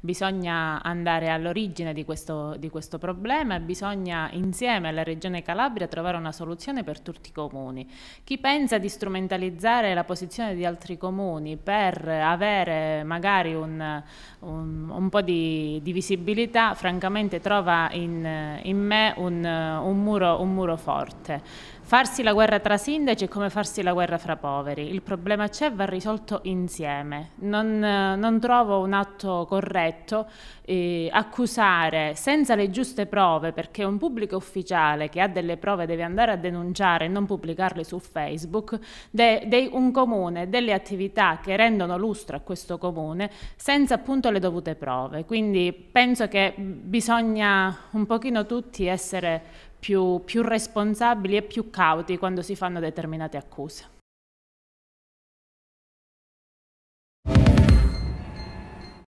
Bisogna andare all'origine di questo, di questo problema e bisogna insieme alla Regione Calabria trovare una soluzione per tutti i comuni. Chi pensa di strumentalizzare la posizione di altri comuni per avere magari un, un, un po' di, di, visibilità, francamente trova in, in me un, un, muro, un muro forte. Farsi la guerra tra sindaci è come farsi la guerra fra poveri. Il problema c'è, e va risolto insieme. Non, non trovo un atto corretto diretto, eh, accusare senza le giuste prove, perché un pubblico ufficiale che ha delle prove deve andare a denunciare e non pubblicarle su Facebook, de, de un comune, delle attività che rendono lustro a questo comune senza appunto le dovute prove. Quindi penso che bisogna un pochino tutti essere più, più responsabili e più cauti quando si fanno determinate accuse.